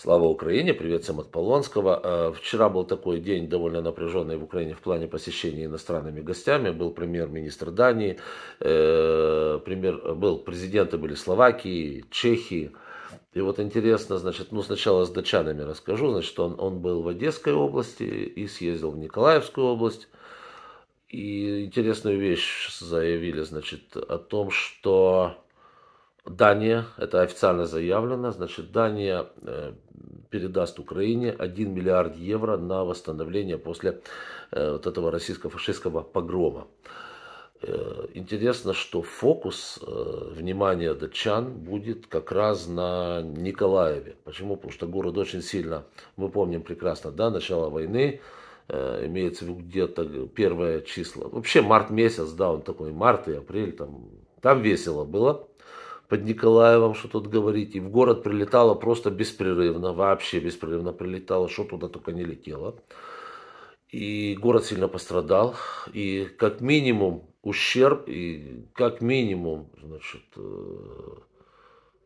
Слава Украине, привет всем от Полонского. Э, вчера был такой день довольно напряженный в Украине в плане посещения иностранными гостями. Был премьер-министр Дании, э, премьер, был президенты были Словакии, Чехии. И вот интересно, значит, ну сначала с датчанами расскажу. Значит, он, он был в Одесской области и съездил в Николаевскую область. И интересную вещь заявили, значит, о том, что Дания, это официально заявлено, значит, Дания э, передаст Украине 1 миллиард евро на восстановление после э, вот этого российско-фашистского погрома. Э, интересно, что фокус внимания датчан будет как раз на Николаеве. Почему? Потому что город очень сильно, мы помним прекрасно, да, начало войны, имеется в виду где-то первое число. Вообще март месяц, да, он такой, март и апрель, там, там весело было под Николаевом, что тут говорить. И в город прилетало просто беспрерывно, вообще беспрерывно прилетало, что туда только не летело. И город сильно пострадал. И как минимум ущерб, и как минимум, значит, э,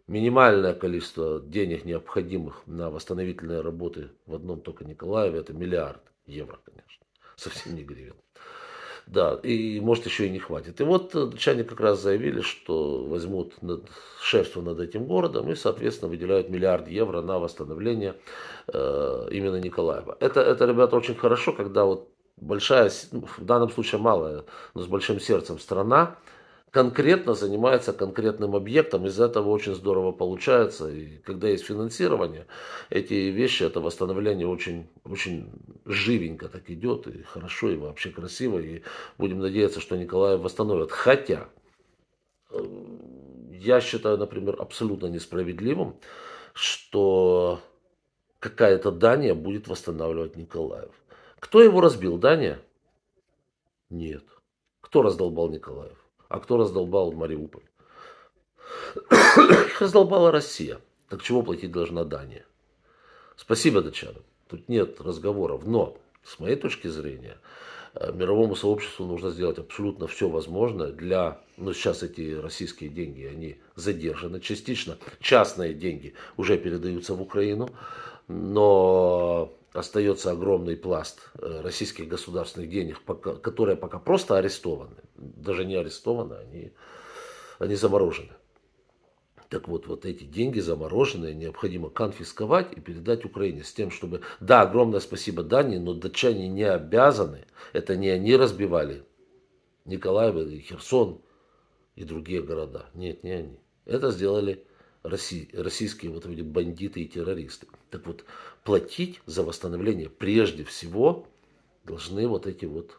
минимальное количество денег, необходимых на восстановительные работы в одном только Николаеве, это миллиард евро, конечно, совсем не гривен. Да, и может еще и не хватит. И вот э, датчане как раз заявили, что возьмут над, шефство над этим городом и, соответственно, выделяют миллиард евро на восстановление э, именно Николаева. Это, это, ребята, очень хорошо, когда вот большая, ну, в данном случае малая, но с большим сердцем страна, конкретно занимается конкретным объектом. Из этого очень здорово получается. И когда есть финансирование, эти вещи, это восстановление очень, очень живенько так идет. И хорошо, и вообще красиво. И будем надеяться, что Николаев восстановят. Хотя, э, я считаю, например, абсолютно несправедливым, что какая-то Дания будет восстанавливать Николаев. Кто его разбил, Дания? Нет. Кто раздолбал Николаев? А кто раздолбал Мариуполь? раздолбала Россия. Так чего платить должна Дания? Спасибо, датчанам. Тут нет разговоров. Но, с моей точки зрения, э, мировому сообществу нужно сделать абсолютно все возможное для... Ну, сейчас эти российские деньги, они задержаны частично. Частные деньги уже передаются в Украину. Но остается огромный пласт э, российских государственных денег, пока, которые пока просто арестованы, даже не арестованы, они, они заморожены. Так вот, вот эти деньги замороженные необходимо конфисковать и передать Украине с тем, чтобы... Да, огромное спасибо Дании, но датчане не обязаны. Это не они разбивали Николаев и Херсон и другие города. Нет, не они. Это сделали российские вот эти бандиты и террористы. Так вот, платить за восстановление прежде всего должны вот эти вот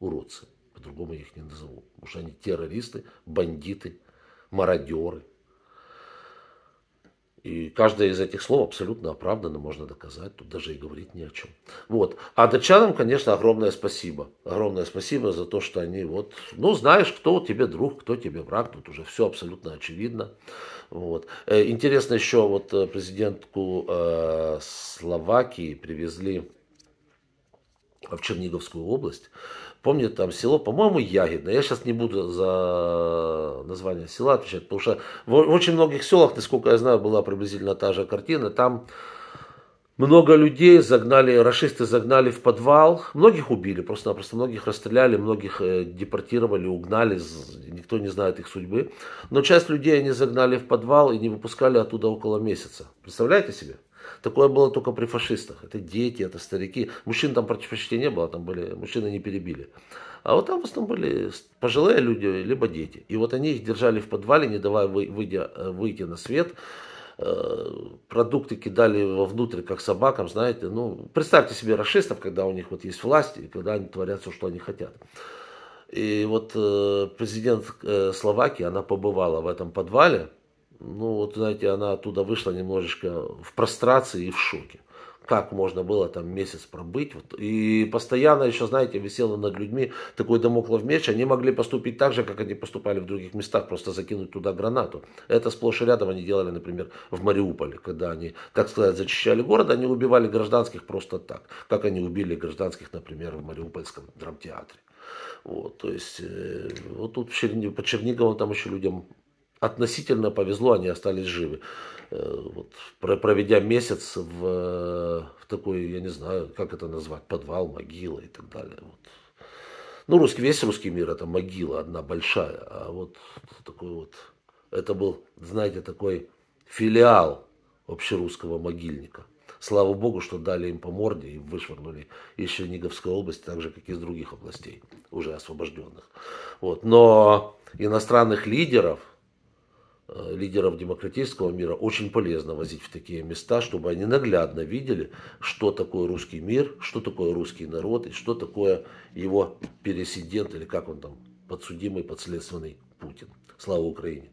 уродцы. По-другому я их не назову. Потому что они террористы, бандиты, мародеры. И каждое из этих слов абсолютно оправдано можно доказать, тут даже и говорить не о чем. Вот. А датчанам, конечно, огромное спасибо. Огромное спасибо за то, что они вот, ну, знаешь, кто тебе друг, кто тебе враг, тут уже все абсолютно очевидно. Вот. Э, интересно еще, вот э, президентку э, Словакии привезли а в Черниговскую область. Помню, там село, по-моему, Ягидное. Я сейчас не буду за название села отвечать, потому что в очень многих селах, насколько я знаю, была приблизительно та же картина. Там много людей загнали, расисты загнали в подвал. Многих убили, просто-напросто многих расстреляли, многих э, депортировали, угнали. Никто не знает их судьбы. Но часть людей они загнали в подвал и не выпускали оттуда около месяца. Представляете себе? Такое было только при фашистах. Это дети, это старики. Мужчин там почти не было, там были, мужчины не перебили. А вот там в основном были пожилые люди, либо дети. И вот они их держали в подвале, не давая выйдя, э, выйти на свет э, продукты кидали вовнутрь, как собакам, знаете. Ну, представьте себе расистов, когда у них вот есть власть, и когда они творят все, что они хотят. И вот э, президент Словакии, она побывала в этом подвале, ну вот знаете, она оттуда вышла немножечко в прострации и в шоке. Как можно было там месяц пробыть. Вот. И постоянно еще, знаете, висело над людьми такой домоклов меч. Они могли поступить так же, как они поступали в других местах, просто закинуть туда гранату. Это сплошь и рядом они делали, например, в Мариуполе, когда они, так сказать, зачищали город, они убивали гражданских просто так, как они убили гражданских, например, в Мариупольском драмтеатре. Вот, то есть, э, вот тут по Чернигову там еще людям относительно повезло, они остались живы. Э, вот, проведя месяц в, в такой, я не знаю, как это назвать, подвал, могила и так далее. Вот. Ну, русский, весь русский мир это могила одна большая, а вот такой вот, это был, знаете, такой филиал общерусского могильника. Слава богу, что дали им по морде и вышвырнули из Черниговской области, так же, как и из других областей, уже освобожденных. Вот. Но иностранных лидеров, Э, лидеров демократического мира очень полезно возить в такие места, чтобы они наглядно видели, что такое русский мир, что такое русский народ и что такое его пересидент или как он там, подсудимый, подследственный Путин. Слава Украине!